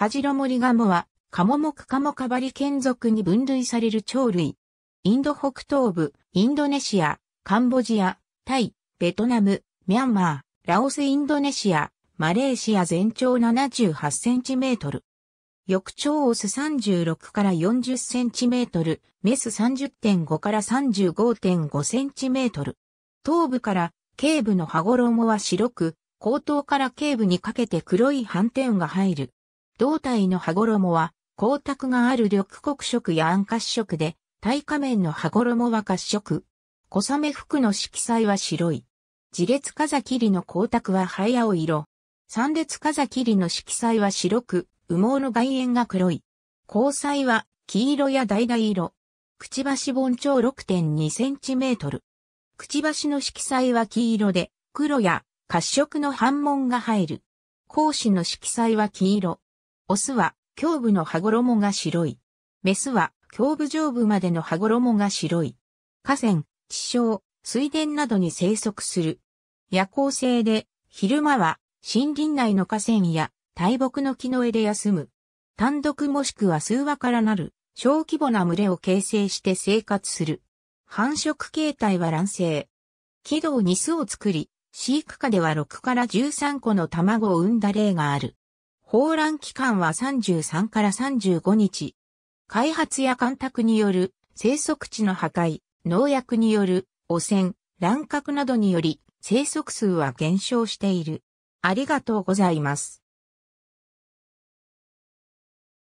ハジロモリガモは、カモモクカモカバリ犬属に分類される鳥類。インド北東部、インドネシア、カンボジア、タイ、ベトナム、ミャンマー、ラオスインドネシア、マレーシア全長78センチメートル。翌朝オス36から40センチメートル、メス30.5から35.5センチメートル。頭部から頸部の羽衣は白く、後頭から頸部にかけて黒い斑点が入る。胴体の羽衣は、光沢がある緑黒色や暗褐色で、対下面の羽衣は褐色。小雨服の色彩は白い。自列風切の光沢は灰青色。三列風切の色彩は白く、羽毛の外縁が黒い。光彩は黄色や橙色。くちばし盆長6 2トル。くちばしの色彩は黄色で、黒や褐色の反紋が入る。講師の色彩は黄色。オスは胸部の羽衣が白い。メスは胸部上部までの羽衣が白い。河川、地上、水田などに生息する。夜行性で、昼間は森林内の河川や大木の木の枝で休む。単独もしくは数羽からなる小規模な群れを形成して生活する。繁殖形態は卵生。軌道に巣を作り、飼育下では6から13個の卵を産んだ例がある。放卵期間は33から35日。開発や干拓による生息地の破壊、農薬による汚染、乱獲などにより生息数は減少している。ありがとうございます。